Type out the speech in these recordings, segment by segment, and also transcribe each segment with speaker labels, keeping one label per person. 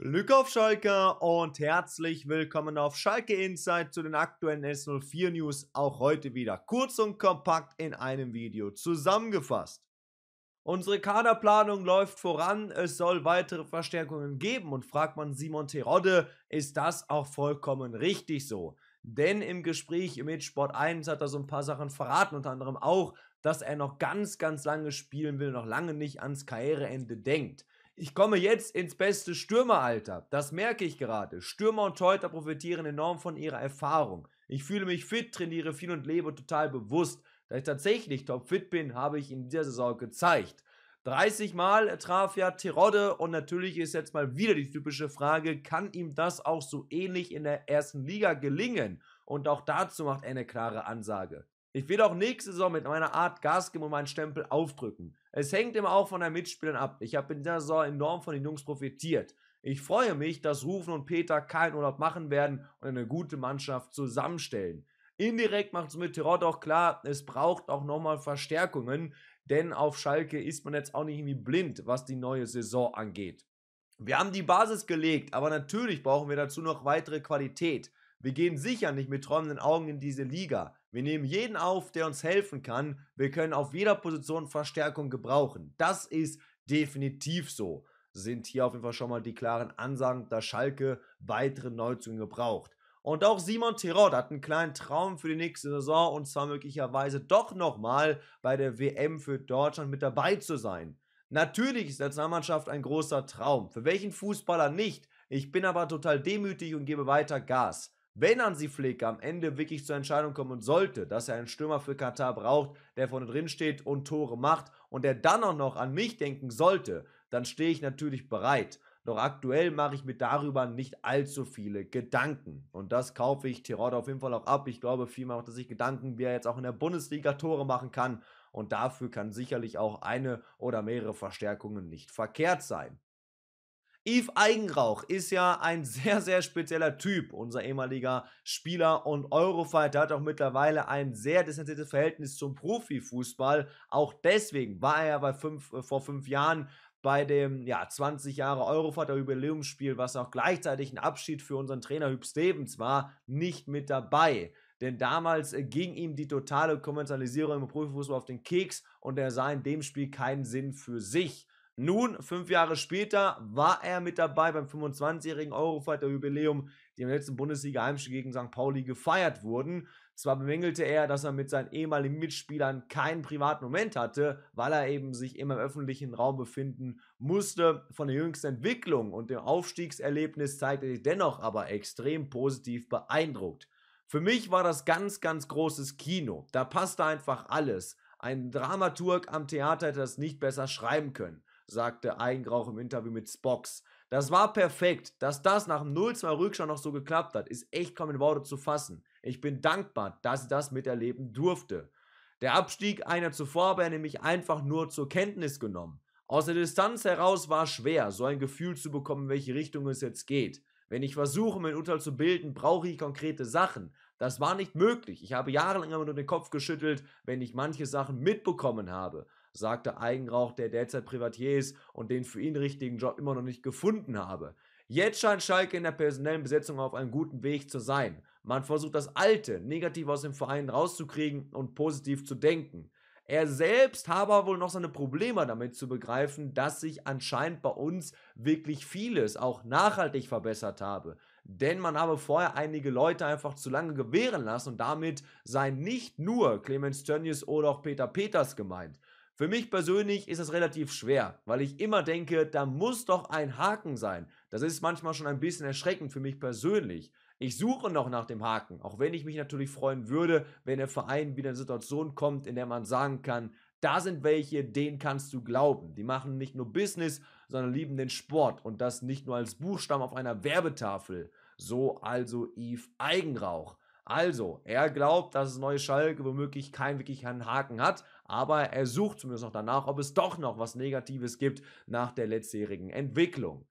Speaker 1: Glück auf Schalke und herzlich willkommen auf Schalke Insight zu den aktuellen S04 News, auch heute wieder kurz und kompakt in einem Video zusammengefasst. Unsere Kaderplanung läuft voran, es soll weitere Verstärkungen geben und fragt man Simon Terodde, ist das auch vollkommen richtig so. Denn im Gespräch mit Sport 1 hat er so ein paar Sachen verraten, unter anderem auch, dass er noch ganz, ganz lange spielen will, noch lange nicht ans Karriereende denkt. Ich komme jetzt ins beste Stürmeralter. Das merke ich gerade. Stürmer und Teuter profitieren enorm von ihrer Erfahrung. Ich fühle mich fit, trainiere viel und lebe total bewusst. Da ich tatsächlich topfit bin, habe ich in dieser Saison gezeigt. 30 Mal traf ja Tirode und natürlich ist jetzt mal wieder die typische Frage, kann ihm das auch so ähnlich in der ersten Liga gelingen? Und auch dazu macht er eine klare Ansage. Ich will auch nächste Saison mit meiner Art Gas geben und meinen Stempel aufdrücken. Es hängt immer auch von den Mitspielern ab. Ich habe in dieser Saison enorm von den Jungs profitiert. Ich freue mich, dass Rufen und Peter keinen Urlaub machen werden und eine gute Mannschaft zusammenstellen. Indirekt macht es mit Tirod auch klar, es braucht auch nochmal Verstärkungen, denn auf Schalke ist man jetzt auch nicht irgendwie blind, was die neue Saison angeht. Wir haben die Basis gelegt, aber natürlich brauchen wir dazu noch weitere Qualität. Wir gehen sicher nicht mit träumenden Augen in diese Liga. Wir nehmen jeden auf, der uns helfen kann. Wir können auf jeder Position Verstärkung gebrauchen. Das ist definitiv so. Sind hier auf jeden Fall schon mal die klaren Ansagen, dass Schalke weitere Neuzugänge braucht. Und auch Simon Terod hat einen kleinen Traum für die nächste Saison und zwar möglicherweise doch nochmal bei der WM für Deutschland mit dabei zu sein. Natürlich ist der Nationalmannschaft ein großer Traum. Für welchen Fußballer nicht? Ich bin aber total demütig und gebe weiter Gas wenn Hansi Flick am Ende wirklich zur Entscheidung kommen sollte, dass er einen Stürmer für Katar braucht, der vorne drin steht und Tore macht und der dann auch noch an mich denken sollte, dann stehe ich natürlich bereit. Doch aktuell mache ich mir darüber nicht allzu viele Gedanken. Und das kaufe ich Tirod auf jeden Fall auch ab. Ich glaube, vielmehr macht er sich Gedanken, wie er jetzt auch in der Bundesliga Tore machen kann. Und dafür kann sicherlich auch eine oder mehrere Verstärkungen nicht verkehrt sein. Yves Eigenrauch ist ja ein sehr, sehr spezieller Typ, unser ehemaliger Spieler und Eurofighter hat auch mittlerweile ein sehr distanziertes Verhältnis zum Profifußball. Auch deswegen war er bei fünf, äh, vor fünf Jahren bei dem ja, 20 Jahre Eurofighter Jubiläumsspiel, was auch gleichzeitig ein Abschied für unseren Trainer Hüb Stevens war, nicht mit dabei. Denn damals äh, ging ihm die totale Kommerzialisierung im Profifußball auf den Keks und er sah in dem Spiel keinen Sinn für sich. Nun, fünf Jahre später, war er mit dabei beim 25-jährigen Eurofighter-Jubiläum, die im letzten Bundesliga-Heimspiel gegen St. Pauli gefeiert wurden. Zwar bemängelte er, dass er mit seinen ehemaligen Mitspielern keinen privaten Moment hatte, weil er eben sich immer im öffentlichen Raum befinden musste. Von der jüngsten Entwicklung und dem Aufstiegserlebnis zeigte er sich dennoch aber extrem positiv beeindruckt. Für mich war das ganz, ganz großes Kino. Da passte einfach alles. Ein Dramaturg am Theater hätte das nicht besser schreiben können sagte Eigengrauch im Interview mit Spox. Das war perfekt. Dass das nach dem 0-2 Rückstand noch so geklappt hat, ist echt kaum in Worte zu fassen. Ich bin dankbar, dass ich das miterleben durfte. Der Abstieg einer zuvor war nämlich einfach nur zur Kenntnis genommen. Aus der Distanz heraus war schwer, so ein Gefühl zu bekommen, in welche Richtung es jetzt geht. Wenn ich versuche, mein Urteil zu bilden, brauche ich konkrete Sachen. Das war nicht möglich. Ich habe jahrelang immer nur den Kopf geschüttelt, wenn ich manche Sachen mitbekommen habe sagte Eigenrauch, der derzeit Privatier ist und den für ihn richtigen Job immer noch nicht gefunden habe. Jetzt scheint Schalke in der personellen Besetzung auf einem guten Weg zu sein. Man versucht das Alte, negativ aus dem Verein rauszukriegen und positiv zu denken. Er selbst habe aber wohl noch seine Probleme damit zu begreifen, dass sich anscheinend bei uns wirklich vieles auch nachhaltig verbessert habe. Denn man habe vorher einige Leute einfach zu lange gewähren lassen und damit seien nicht nur Clemens Tönnies oder auch Peter Peters gemeint. Für mich persönlich ist es relativ schwer, weil ich immer denke, da muss doch ein Haken sein. Das ist manchmal schon ein bisschen erschreckend für mich persönlich. Ich suche noch nach dem Haken, auch wenn ich mich natürlich freuen würde, wenn der Verein wieder in eine Situation kommt, in der man sagen kann, da sind welche, denen kannst du glauben. Die machen nicht nur Business, sondern lieben den Sport und das nicht nur als Buchstaben auf einer Werbetafel. So also Yves Eigenrauch. Also, er glaubt, dass das neue Schalke womöglich keinen wirklichen Haken hat, aber er sucht zumindest noch danach, ob es doch noch was Negatives gibt nach der letztjährigen Entwicklung.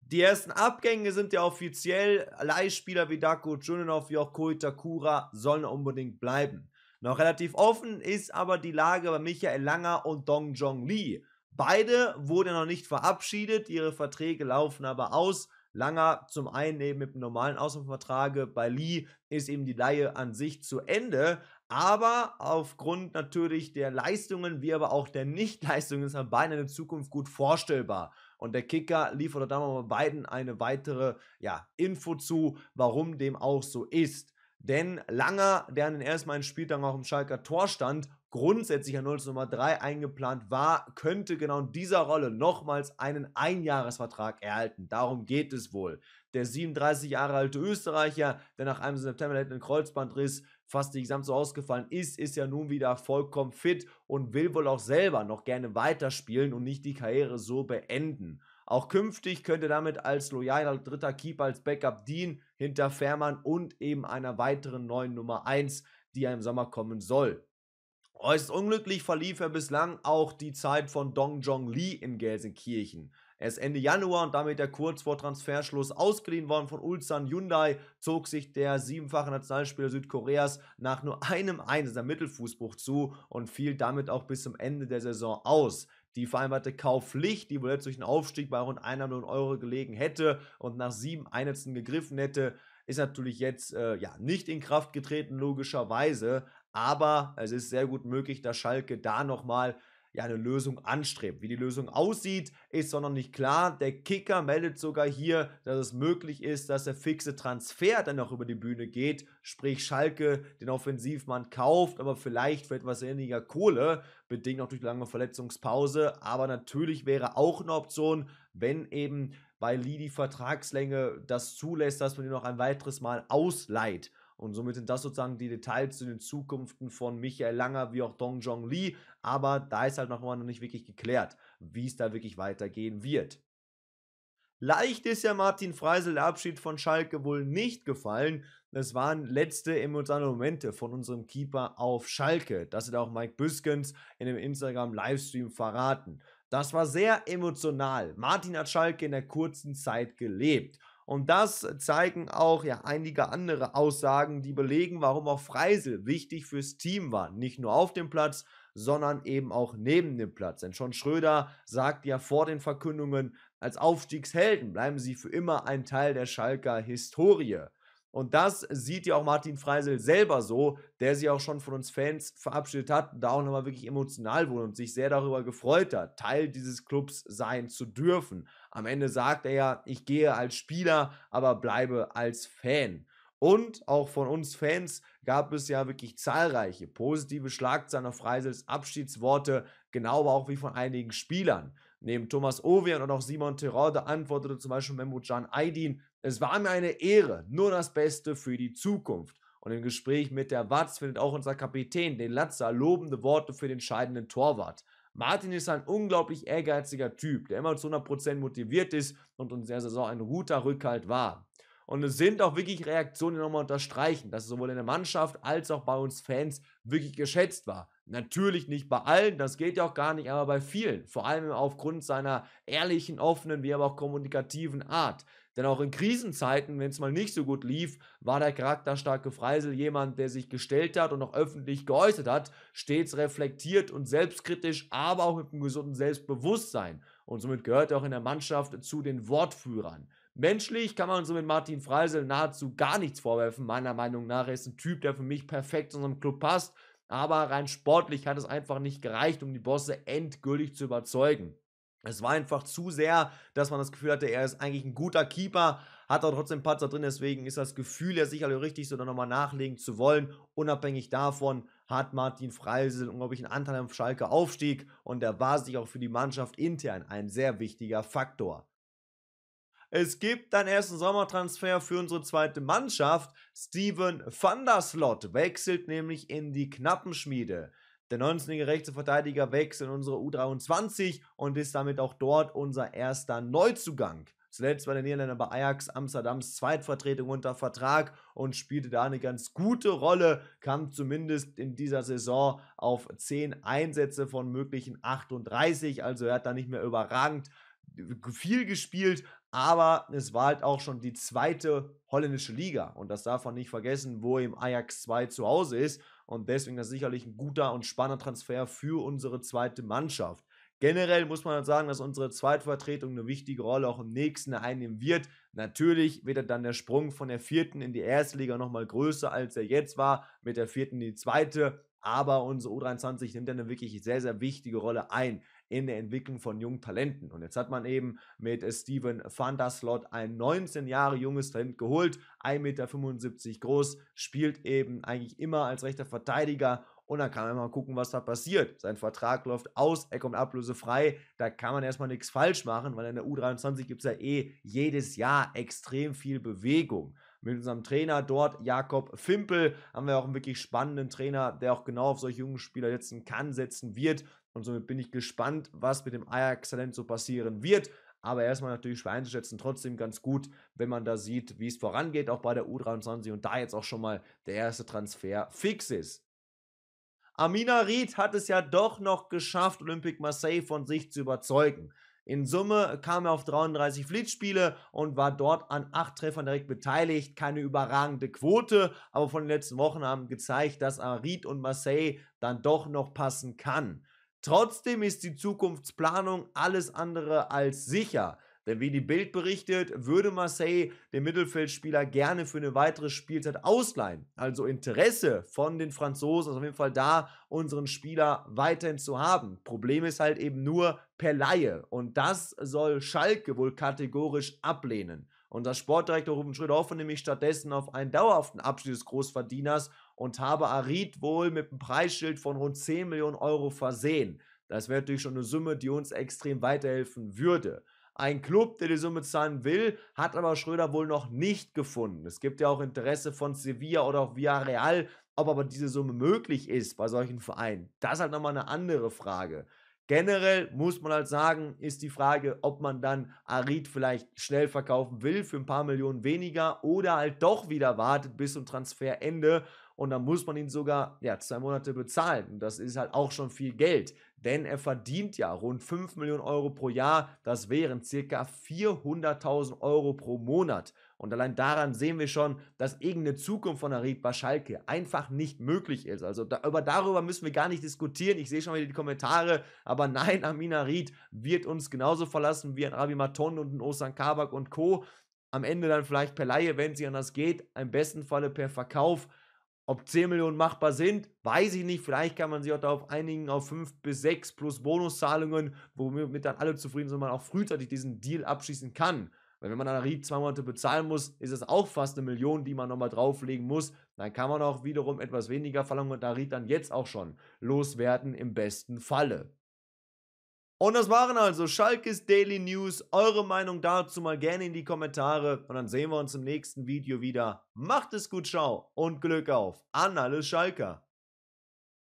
Speaker 1: Die ersten Abgänge sind ja offiziell. Leihspieler wie Daku Juninov wie auch Koitakura sollen unbedingt bleiben. Noch relativ offen ist aber die Lage bei Michael Langer und Dong Jong Lee. Beide wurden noch nicht verabschiedet, ihre Verträge laufen aber aus Langer zum einen eben mit einem normalen Außenvertrag, bei Lee ist eben die Laie an sich zu Ende, aber aufgrund natürlich der Leistungen, wie aber auch der Nichtleistungen ist an beiden in Zukunft gut vorstellbar. Und der Kicker liefert da mal beiden eine weitere ja, Info zu, warum dem auch so ist. Denn Langer, der an den ersten Spieltag auch im Schalker Tor stand, grundsätzlich an Reynolds Nummer 3 eingeplant war, könnte genau in dieser Rolle nochmals einen Einjahresvertrag erhalten. Darum geht es wohl. Der 37 Jahre alte Österreicher, der nach einem September septemberletzten Kreuzbandriss fast die gesamte ausgefallen ist, ist ja nun wieder vollkommen fit und will wohl auch selber noch gerne weiterspielen und nicht die Karriere so beenden. Auch künftig könnte damit als loyaler dritter Keeper als Backup dienen, hinter Fährmann und eben einer weiteren neuen Nummer 1, die ja im Sommer kommen soll. Äußerst unglücklich verlief er bislang auch die Zeit von Dong Jong Lee in Gelsenkirchen. Er ist Ende Januar und damit der kurz vor Transferschluss ausgeliehen worden von Ulsan Hyundai, zog sich der siebenfache Nationalspieler Südkoreas nach nur einem Einsatz am Mittelfußbruch zu und fiel damit auch bis zum Ende der Saison aus. Die vereinbarte Kaufpflicht, die wohl jetzt durch den Aufstieg bei rund einer Million Euro gelegen hätte und nach sieben Einsätzen gegriffen hätte, ist natürlich jetzt äh, ja nicht in Kraft getreten, logischerweise. Aber es ist sehr gut möglich, dass Schalke da nochmal ja, eine Lösung anstrebt. Wie die Lösung aussieht, ist doch noch nicht klar. Der Kicker meldet sogar hier, dass es möglich ist, dass der fixe Transfer dann noch über die Bühne geht, sprich Schalke den Offensivmann kauft, aber vielleicht für etwas weniger Kohle, bedingt auch durch die lange Verletzungspause. Aber natürlich wäre auch eine Option, wenn eben bei Lee die Vertragslänge das zulässt, dass man ihn noch ein weiteres Mal ausleiht. Und somit sind das sozusagen die Details zu den Zukunften von Michael Langer wie auch Dong Jong Lee. Aber da ist halt noch mal noch nicht wirklich geklärt, wie es da wirklich weitergehen wird. Leicht ist ja Martin Freisel der Abschied von Schalke wohl nicht gefallen. Es waren letzte emotionale Momente von unserem Keeper auf Schalke. Das hat auch Mike Büskens in dem Instagram-Livestream verraten. Das war sehr emotional. Martin hat Schalke in der kurzen Zeit gelebt. Und das zeigen auch ja einige andere Aussagen, die belegen, warum auch Freisel wichtig fürs Team war. Nicht nur auf dem Platz, sondern eben auch neben dem Platz. Denn schon Schröder sagt ja vor den Verkündungen, als Aufstiegshelden bleiben sie für immer ein Teil der Schalker Historie. Und das sieht ja auch Martin Freisel selber so, der sich auch schon von uns Fans verabschiedet hat, da auch nochmal wirklich emotional wurde und sich sehr darüber gefreut hat, Teil dieses Clubs sein zu dürfen. Am Ende sagt er ja, ich gehe als Spieler, aber bleibe als Fan. Und auch von uns Fans gab es ja wirklich zahlreiche positive Schlagzeilen auf Freisels Abschiedsworte, genau auch wie von einigen Spielern. Neben Thomas Ovian und auch Simon Terode antwortete zum Beispiel Memo Can Aydin, es war mir eine Ehre, nur das Beste für die Zukunft. Und im Gespräch mit der Watz findet auch unser Kapitän, den Latzer, lobende Worte für den scheidenden Torwart. Martin ist ein unglaublich ehrgeiziger Typ, der immer zu 100% motiviert ist und uns in der Saison ein guter Rückhalt war. Und es sind auch wirklich Reaktionen, die nochmal unterstreichen, dass es sowohl in der Mannschaft als auch bei uns Fans wirklich geschätzt war. Natürlich nicht bei allen, das geht ja auch gar nicht, aber bei vielen. Vor allem aufgrund seiner ehrlichen, offenen, wie aber auch kommunikativen Art. Denn auch in Krisenzeiten, wenn es mal nicht so gut lief, war der charakterstarke Freisel jemand, der sich gestellt hat und auch öffentlich geäußert hat, stets reflektiert und selbstkritisch, aber auch mit einem gesunden Selbstbewusstsein. Und somit gehört er auch in der Mannschaft zu den Wortführern. Menschlich kann man somit Martin Freisel nahezu gar nichts vorwerfen. Meiner Meinung nach ist ein Typ, der für mich perfekt zu unserem Club passt. Aber rein sportlich hat es einfach nicht gereicht, um die Bosse endgültig zu überzeugen. Es war einfach zu sehr, dass man das Gefühl hatte, er ist eigentlich ein guter Keeper, hat aber trotzdem Patzer drin, deswegen ist das Gefühl ja sicherlich richtig, so dann nochmal nachlegen zu wollen. Unabhängig davon hat Martin Freisel unglaublich einen Anteil am Schalke Aufstieg und er war sich auch für die Mannschaft intern ein sehr wichtiger Faktor. Es gibt einen ersten Sommertransfer für unsere zweite Mannschaft. Steven van wechselt nämlich in die Knappenschmiede. Der 19-jährige Rechtsverteidiger wächst in unsere U23 und ist damit auch dort unser erster Neuzugang. Zuletzt war der Niederländer bei Ajax Amsterdams Zweitvertretung unter Vertrag und spielte da eine ganz gute Rolle, kam zumindest in dieser Saison auf 10 Einsätze von möglichen 38, also er hat da nicht mehr überragend viel gespielt, aber es war halt auch schon die zweite holländische Liga und das darf man nicht vergessen, wo im Ajax 2 zu Hause ist und deswegen das sicherlich ein guter und spannender Transfer für unsere zweite Mannschaft. Generell muss man halt sagen, dass unsere Zweitvertretung eine wichtige Rolle auch im nächsten einnehmen wird. Natürlich wird dann der Sprung von der vierten in die erste Liga nochmal größer, als er jetzt war, mit der vierten in die zweite. Aber unsere U23 nimmt eine wirklich sehr, sehr wichtige Rolle ein in der Entwicklung von jungen Talenten. Und jetzt hat man eben mit äh, Steven van der Slot ein 19 Jahre junges Talent geholt, 1,75 Meter groß, spielt eben eigentlich immer als rechter Verteidiger und dann kann man mal gucken, was da passiert. Sein Vertrag läuft aus, er kommt ablösefrei, da kann man erstmal nichts falsch machen, weil in der U23 gibt es ja eh jedes Jahr extrem viel Bewegung mit unserem Trainer dort, Jakob Fimpel, haben wir auch einen wirklich spannenden Trainer, der auch genau auf solche jungen Spieler setzen kann, setzen wird. Und somit bin ich gespannt, was mit dem Ajax-Talent so passieren wird. Aber erstmal natürlich schwer einzuschätzen, trotzdem ganz gut, wenn man da sieht, wie es vorangeht, auch bei der U23 und da jetzt auch schon mal der erste Transfer fix ist. Amina Ried hat es ja doch noch geschafft, Olympique Marseille von sich zu überzeugen. In Summe kam er auf 33 Flitzspiele und war dort an 8 Treffern direkt beteiligt. Keine überragende Quote, aber von den letzten Wochen haben gezeigt, dass Ried und Marseille dann doch noch passen kann. Trotzdem ist die Zukunftsplanung alles andere als sicher. Denn wie die Bild berichtet, würde Marseille den Mittelfeldspieler gerne für eine weitere Spielzeit ausleihen. Also Interesse von den Franzosen ist auf jeden Fall da, unseren Spieler weiterhin zu haben. Problem ist halt eben nur per Laie. Und das soll Schalke wohl kategorisch ablehnen. Unser Sportdirektor Ruben Schröder hoffte nämlich stattdessen auf einen dauerhaften Abschied des Großverdieners und habe Arid wohl mit einem Preisschild von rund 10 Millionen Euro versehen. Das wäre natürlich schon eine Summe, die uns extrem weiterhelfen würde. Ein Club, der die Summe zahlen will, hat aber Schröder wohl noch nicht gefunden. Es gibt ja auch Interesse von Sevilla oder auch Villarreal, ob aber diese Summe möglich ist bei solchen Vereinen. Das ist halt nochmal eine andere Frage. Generell muss man halt sagen, ist die Frage, ob man dann Arid vielleicht schnell verkaufen will für ein paar Millionen weniger oder halt doch wieder wartet bis zum Transferende und dann muss man ihn sogar ja, zwei Monate bezahlen. Und das ist halt auch schon viel Geld, denn er verdient ja rund 5 Millionen Euro pro Jahr. Das wären circa 400.000 Euro pro Monat. Und allein daran sehen wir schon, dass irgendeine Zukunft von Harit Schalke einfach nicht möglich ist. Also da, über, darüber müssen wir gar nicht diskutieren. Ich sehe schon wieder die Kommentare. Aber nein, Amin Harit wird uns genauso verlassen wie ein Rabi Maton und ein Osan Kabak und Co. Am Ende dann vielleicht per Laie, wenn es anders geht. Im besten Falle per Verkauf. Ob 10 Millionen machbar sind, weiß ich nicht. Vielleicht kann man sich auch darauf einigen, auf 5 bis 6 plus Bonuszahlungen, womit dann alle zufrieden sind und man auch frühzeitig diesen Deal abschließen kann. Weil wenn man dann Ried zwei Monate bezahlen muss, ist es auch fast eine Million, die man nochmal drauflegen muss. Dann kann man auch wiederum etwas weniger verlangen und Ried dann jetzt auch schon loswerden im besten Falle. Und das waren also Schalkes Daily News. Eure Meinung dazu mal gerne in die Kommentare. Und dann sehen wir uns im nächsten Video wieder. Macht es gut, ciao und Glück auf an alle Schalker.